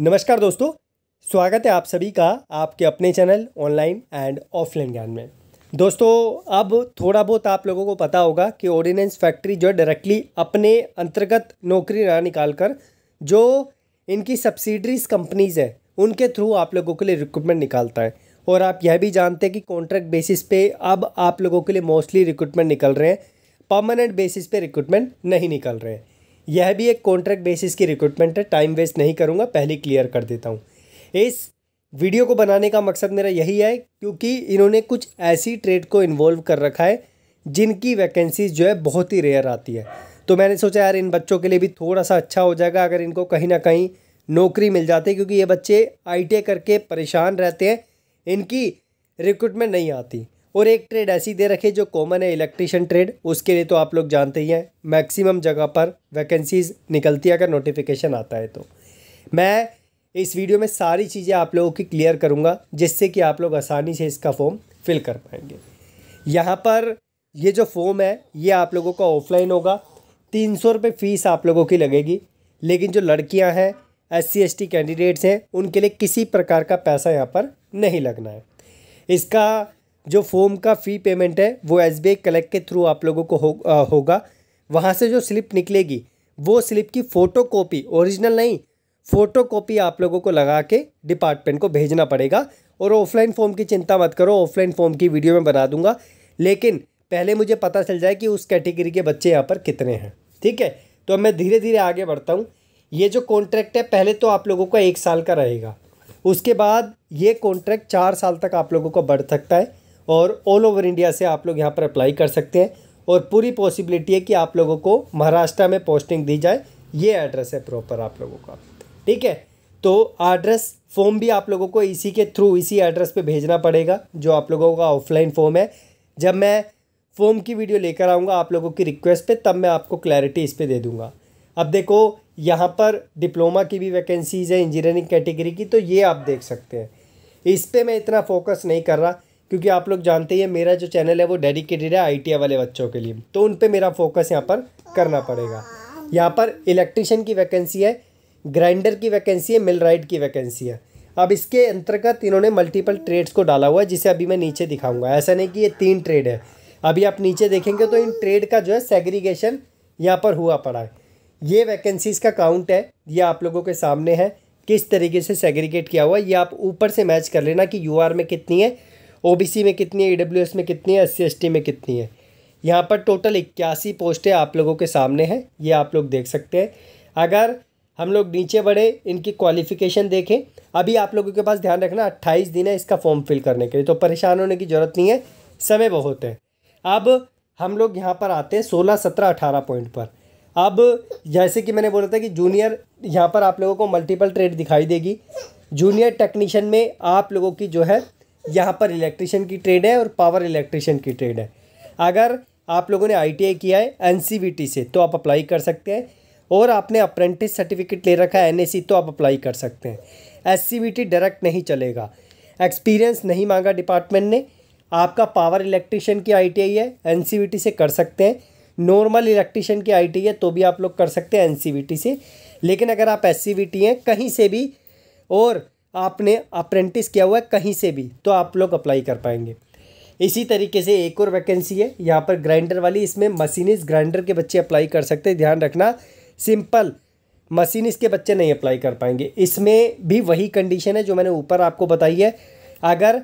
नमस्कार दोस्तों स्वागत है आप सभी का आपके अपने चैनल ऑनलाइन एंड ऑफलाइन ज्ञान में दोस्तों अब थोड़ा बहुत आप लोगों को पता होगा कि ऑर्डिनेंस फैक्ट्री जो है डायरेक्टली अपने अंतर्गत नौकरी ना निकाल कर जो इनकी सब्सिडरीज कंपनीज है उनके थ्रू आप लोगों के लिए रिक्रूटमेंट निकालता है और आप यह भी जानते हैं कि कॉन्ट्रैक्ट बेसिस पे अब आप लोगों के लिए मोस्टली रिक्रूटमेंट निकल रहे हैं परमानेंट बेसिस पे रिक्रूटमेंट नहीं निकल रहे हैं यह भी एक कॉन्ट्रैक्ट बेसिस की रिक्रूटमेंट है टाइम वेस्ट नहीं करूँगा पहले क्लियर कर देता हूँ इस वीडियो को बनाने का मकसद मेरा यही है क्योंकि इन्होंने कुछ ऐसी ट्रेड को इन्वॉल्व कर रखा है जिनकी वैकेंसीज जो है बहुत ही रेयर आती है तो मैंने सोचा यार इन बच्चों के लिए भी थोड़ा सा अच्छा हो जाएगा अगर इनको कहीं ना कहीं नौकरी मिल जाती क्योंकि ये बच्चे आई e करके परेशान रहते हैं इनकी रिक्रूटमेंट नहीं आती और एक ट्रेड ऐसी दे रखी जो कॉमन है इलेक्ट्रिशियन ट्रेड उसके लिए तो आप लोग जानते ही हैं मैक्सिमम जगह पर वैकेंसीज निकलती है अगर नोटिफिकेशन आता है तो मैं इस वीडियो में सारी चीज़ें आप लोगों की क्लियर करूँगा जिससे कि आप लोग आसानी से इसका फॉर्म फिल कर पाएंगे यहाँ पर ये जो फॉर्म है ये आप लोगों का ऑफलाइन होगा तीन सौ रुपये फ़ीस आप लोगों की लगेगी लेकिन जो लड़कियाँ हैं S C S T candidates हैं उनके लिए किसी प्रकार का पैसा यहाँ पर नहीं लगना है इसका जो फॉर्म का फ़ी पेमेंट है वो एस बी आई कलेक्ट के थ्रू आप लोगों को हो, आ, होगा वहाँ से जो स्लिप निकलेगी वो स्लिप की फ़ोटो कॉपी ओरिजिनल नहीं फ़ोटो कॉपी आप लोगों को लगा के डिपार्टमेंट को भेजना पड़ेगा और ऑफलाइन फॉर्म की चिंता मत करो ऑफलाइन फॉर्म की वीडियो में बना दूंगा लेकिन पहले मुझे पता चल जाए कि उस कैटेगरी के बच्चे यहाँ पर कितने हैं ठीक है तो मैं धीरे धीरे आगे बढ़ता हूँ ये जो कॉन्ट्रैक्ट है पहले तो आप लोगों का एक साल का रहेगा उसके बाद ये कॉन्ट्रैक्ट चार साल तक आप लोगों का बढ़ सकता है और ऑल ओवर इंडिया से आप लोग यहाँ पर अप्लाई कर सकते हैं और पूरी पॉसिबिलिटी है कि आप लोगों को महाराष्ट्र में पोस्टिंग दी जाए ये एड्रेस है प्रॉपर आप लोगों का ठीक है तो एड्रेस फॉर्म भी आप लोगों को इसी के थ्रू इसी एड्रेस पे भेजना पड़ेगा जो आप लोगों का ऑफलाइन फॉर्म है जब मैं फॉर्म की वीडियो लेकर आऊँगा आप लोगों की रिक्वेस्ट पे तब मैं आपको क्लैरिटी इस पर दे दूँगा अब देखो यहाँ पर डिप्लोमा की भी वैकेंसीज़ है इंजीनियरिंग कैटेगरी की तो ये आप देख सकते हैं इस पर मैं इतना फोकस नहीं कर रहा क्योंकि आप लोग जानते ही हैं मेरा जो चैनल है वो डेडिकेटेड है आई वाले बच्चों के लिए तो उन पर मेरा फोकस यहाँ पर करना पड़ेगा यहाँ पर इलेक्ट्रिशियन की वैकेंसी है ग्राइंडर की वैकेंसी है मिल राइड की वैकेंसी है अब इसके अंतर्गत इन्होंने मल्टीपल ट्रेड्स को डाला हुआ है जिसे अभी मैं नीचे दिखाऊंगा ऐसा नहीं कि ये तीन ट्रेड है अभी आप नीचे देखेंगे तो इन ट्रेड का जो है सेग्रीगेशन यहाँ पर हुआ पड़ा है ये वैकेंसीज़ का काउंट है ये आप लोगों के सामने है किस तरीके से सेग्रीगेट किया हुआ है ये आप ऊपर से मैच कर लेना कि यू में कितनी है ओबीसी में कितनी है ई e में कितनी है एस सी में कितनी है यहाँ पर टोटल इक्यासी पोस्टें आप लोगों के सामने हैं ये आप लोग देख सकते हैं अगर हम लोग नीचे बढ़े इनकी क्वालिफिकेशन देखें अभी आप लोगों के पास ध्यान रखना अट्ठाईस दिन है इसका फॉर्म फिल करने के लिए तो परेशान होने की ज़रूरत नहीं है समय बहुत है अब हम लोग यहाँ पर आते हैं सोलह सत्रह अठारह पॉइंट पर अब जैसे कि मैंने बोला था कि जूनियर यहाँ पर आप लोगों को मल्टीपल ट्रेड दिखाई देगी जूनियर टेक्नीशियन में आप लोगों की जो है यहाँ पर इलेक्ट्रिशियन की ट्रेड है और पावर इलेक्ट्रिशियन की ट्रेड है अगर आप लोगों ने आई किया है एन से तो आप अप्लाई कर सकते हैं और आपने अप्रेंटिस सर्टिफिकेट ले रखा है एन तो आप अप्लाई कर सकते हैं एस डायरेक्ट नहीं चलेगा एक्सपीरियंस नहीं मांगा डिपार्टमेंट ने आपका पावर इलेक्ट्रिशियन की आई है एन से कर सकते हैं नॉर्मल इलेक्ट्रिशियन की आई है तो भी आप लोग कर सकते हैं एन से लेकिन अगर आप एस हैं कहीं से भी और आपने अप्रेंटिस किया हुआ है कहीं से भी तो आप लोग अप्लाई कर पाएंगे इसी तरीके से एक और वैकेंसी है यहाँ पर ग्राइंडर वाली इसमें मशीनिस्ट ग्राइंडर के बच्चे अप्लाई कर सकते हैं ध्यान रखना सिंपल मशीनिस्ट के बच्चे नहीं अप्लाई कर पाएंगे इसमें भी वही कंडीशन है जो मैंने ऊपर आपको बताई है अगर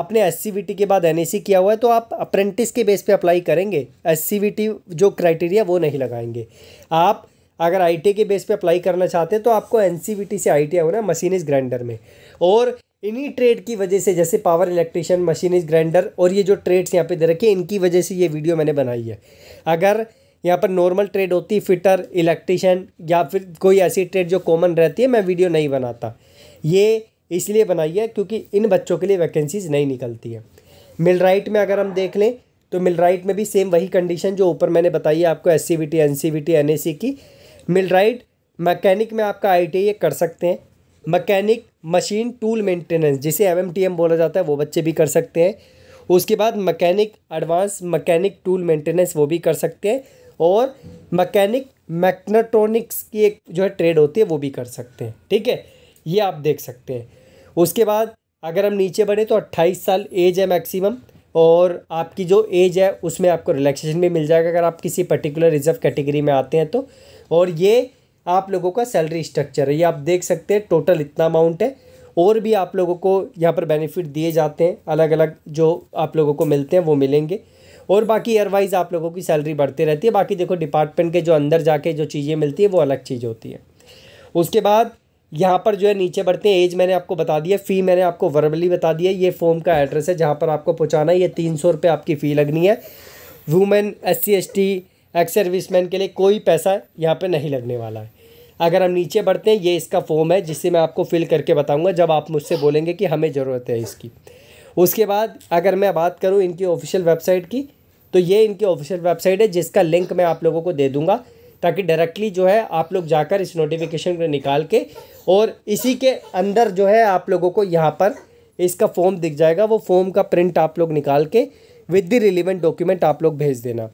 आपने एस के बाद एन किया हुआ है तो आप अप्रेंटिस के बेस पे अप्लाई करेंगे एस जो क्राइटेरिया वो नहीं लगाएंगे आप अगर आई के बेस पे अप्लाई करना चाहते हैं तो आपको एन से आई होना मशीनिस्ट ग्राइंडर में और इन्हीं ट्रेड की वजह से जैसे पावर इलेक्ट्रिशियन मशीनिस्ट ग्राइंडर और ये जो ट्रेड्स यहाँ पे दे रखे हैं इनकी वजह से ये वीडियो मैंने बनाई है अगर यहाँ पर नॉर्मल ट्रेड होती फिटर इलेक्ट्रिशियन या फिर कोई ऐसी ट्रेड जो कॉमन रहती है मैं वीडियो नहीं बनाता ये इसलिए बनाई है क्योंकि इन बच्चों के लिए वैकेंसीज नहीं निकलती है मिल राइट में अगर हम देख लें तो मिल राइट में भी सेम वही कंडीशन जो ऊपर मैंने बताई है आपको S C B T N C B T N A C की मिल राइट मैकेनिक में आपका आई ये कर सकते हैं मैकेनिक मशीन टूल मेंटेनेंस जिसे एम बोला जाता है वो बच्चे भी कर सकते हैं उसके बाद mechanic advance mechanic tool maintenance वो भी कर सकते हैं और मैकेनिक मैकनाट्रॉनिक्स की एक जो है ट्रेड होती है वो भी कर सकते हैं ठीक है ये आप देख सकते हैं उसके बाद अगर हम नीचे बढ़े तो अट्ठाईस साल एज है मैक्सिमम और आपकी जो एज है उसमें आपको रिलैक्सेशन भी मिल जाएगा अगर आप किसी पर्टिकुलर रिजर्व कैटेगरी में आते हैं तो और ये आप लोगों का सैलरी स्ट्रक्चर है ये आप देख सकते हैं टोटल इतना अमाउंट है और भी आप लोगों को यहाँ पर बेनिफिट दिए जाते हैं अलग अलग जो आप लोगों को मिलते हैं वो मिलेंगे और बाकी एयरवाइज़ आप लोगों की सैलरी बढ़ती रहती है बाकी देखो डिपार्टमेंट के जो अंदर जाके जो चीज़ें मिलती है वो अलग चीज़ होती है उसके बाद यहाँ पर जो है नीचे बढ़ते हैं एज मैंने आपको बता दिया फ़ी मैंने आपको वर्बली बता दिया ये फॉर्म का एड्रेस है जहाँ पर आपको पहुँचाना है ये तीन सौ रुपये आपकी फ़ी लगनी है women S C S T ex serviceman के लिए कोई पैसा यहाँ पर नहीं लगने वाला है अगर हम नीचे बढ़ते हैं ये इसका फॉर्म है जिसे मैं आपको फिल करके बताऊँगा जब आप मुझसे बोलेंगे कि हमें ज़रूरत है इसकी उसके बाद अगर मैं बात करूँ इनकी ऑफिशियल वेबसाइट की तो ये इनकी ऑफिशियल वेबसाइट है जिसका लिंक मैं आप लोगों को दे दूँगा ताकि डायरेक्टली जो है आप लोग जाकर इस नोटिफिकेशन को निकाल के और इसी के अंदर जो है आप लोगों को यहाँ पर इसका फॉर्म दिख जाएगा वो फॉर्म का प्रिंट आप लोग निकाल के विद द रिलीवेंट डॉक्यूमेंट आप लोग भेज देना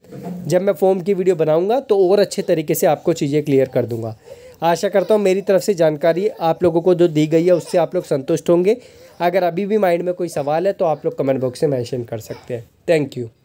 जब मैं फॉर्म की वीडियो बनाऊंगा तो और अच्छे तरीके से आपको चीज़ें क्लियर कर दूंगा आशा करता हूँ मेरी तरफ से जानकारी आप लोगों को जो दी गई है उससे आप लोग संतुष्ट होंगे अगर अभी भी माइंड में कोई सवाल है तो आप लोग कमेंट बॉक्स में मैंशन कर सकते हैं थैंक यू